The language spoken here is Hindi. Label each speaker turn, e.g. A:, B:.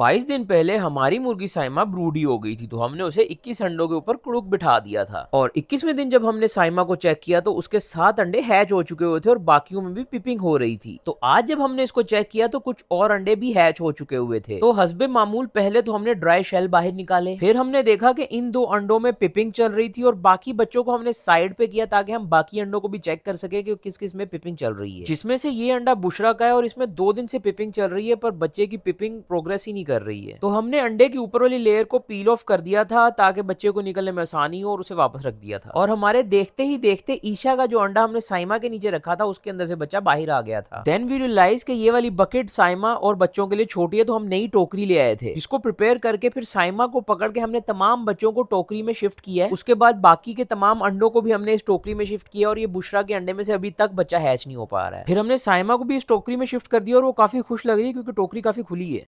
A: 22 दिन पहले हमारी मुर्गी साइमा ब्रूडी हो गई थी तो हमने उसे 21 अंडों के ऊपर कुड़ुक बिठा दिया था और 21वें दिन जब हमने साइमा को चेक किया तो उसके सात अंडे हैच हो चुके हुए थे और बाकियों में भी पिपिंग हो रही थी तो आज जब हमने इसको चेक किया तो कुछ और अंडे भी हैच हो चुके हुए थे तो हसबे मामूल पहले तो हमने ड्राई शेल बाहर निकाले फिर हमने देखा कि इन दो अंडों में पिपिंग चल रही थी और बाकी बच्चों को हमने साइड पे किया ताकि हम बाकी अंडों को भी चेक कर सके कि किस किस में पिपिंग चल रही है जिसमें से ये अंडा बुशरा का है और इसमें दो दिन से पिपिंग चल रही है पर बच्चे की पिपिंग प्रोग्रेस ही नहीं कर रही है तो हमने अंडे के ऊपर वाली लेयर को पील ऑफ कर दिया था ताकि बच्चे को निकलने में आसानी हो और उसे वापस रख दिया था और हमारे देखते ही देखते ईशा का जो अंडा हमने साइमा के नीचे रखा था उसके अंदर से बच्चा बाहर आ गया था देन वी रियलाइज के ये वाली बकेट साइमा और बच्चों के लिए छोटी है तो हम नई टोकरी ले आए थे इसको प्रिपेयर करके फिर साइमा को पकड़ के हमने तमाम बच्चों को टोकरी में शिफ्ट किया है उसके बाद बाकी के तमाम अंडों को भी हमने इस टोकरी में शिफ्ट किया और ये बुशरा के अंडे में से अभी तक बच्चा हैच नहीं हो पा रहा है फिर हमने साइमा को भी इस टोकरी में शिफ्ट कर दिया और वो काफी खुश लग रही है क्योंकि टोकरी काफी खुली है